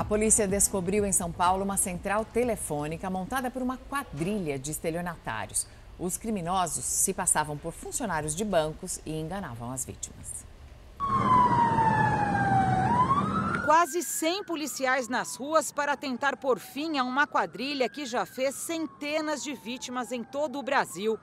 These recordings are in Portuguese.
A polícia descobriu em São Paulo uma central telefônica montada por uma quadrilha de estelionatários. Os criminosos se passavam por funcionários de bancos e enganavam as vítimas. Quase 100 policiais nas ruas para tentar pôr fim a uma quadrilha que já fez centenas de vítimas em todo o Brasil.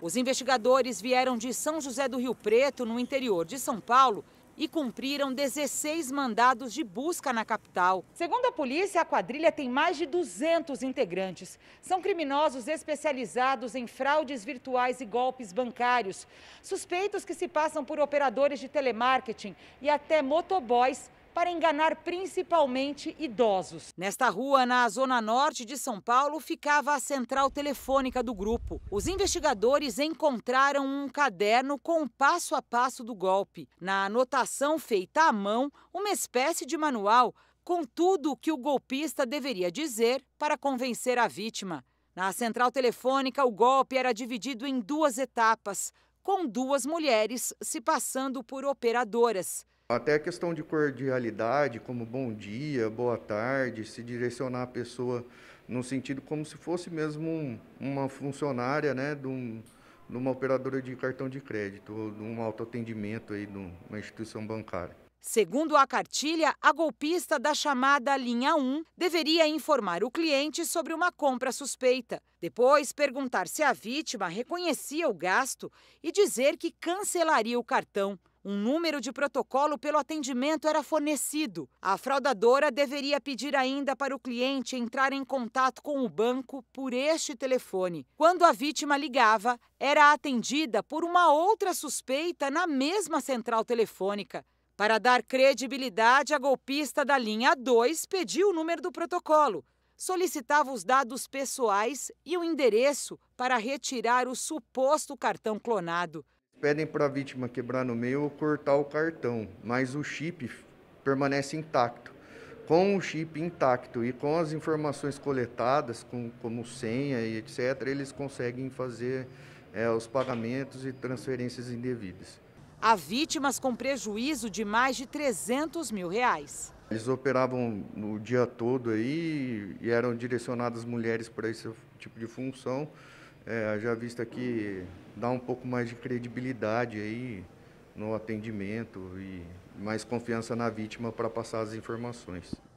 Os investigadores vieram de São José do Rio Preto, no interior de São Paulo, e cumpriram 16 mandados de busca na capital. Segundo a polícia, a quadrilha tem mais de 200 integrantes. São criminosos especializados em fraudes virtuais e golpes bancários, suspeitos que se passam por operadores de telemarketing e até motoboys para enganar principalmente idosos. Nesta rua, na zona norte de São Paulo, ficava a central telefônica do grupo. Os investigadores encontraram um caderno com o passo a passo do golpe. Na anotação feita à mão, uma espécie de manual com tudo o que o golpista deveria dizer para convencer a vítima. Na central telefônica, o golpe era dividido em duas etapas, com duas mulheres se passando por operadoras. Até a questão de cordialidade, como bom dia, boa tarde, se direcionar a pessoa no sentido como se fosse mesmo um, uma funcionária né, de, um, de, uma operadora de cartão de crédito ou de um autoatendimento aí de uma instituição bancária. Segundo a cartilha, a golpista da chamada linha 1 deveria informar o cliente sobre uma compra suspeita, depois perguntar se a vítima reconhecia o gasto e dizer que cancelaria o cartão um número de protocolo pelo atendimento era fornecido. A fraudadora deveria pedir ainda para o cliente entrar em contato com o banco por este telefone. Quando a vítima ligava, era atendida por uma outra suspeita na mesma central telefônica. Para dar credibilidade, a golpista da linha 2 pediu o número do protocolo, solicitava os dados pessoais e o endereço para retirar o suposto cartão clonado pedem para a vítima quebrar no meio ou cortar o cartão, mas o chip permanece intacto. Com o chip intacto e com as informações coletadas, com, como senha e etc., eles conseguem fazer é, os pagamentos e transferências indevidas. Há vítimas com prejuízo de mais de 300 mil reais. Eles operavam o dia todo aí e eram direcionadas mulheres para esse tipo de função. É, já visto que dá um pouco mais de credibilidade aí no atendimento e mais confiança na vítima para passar as informações.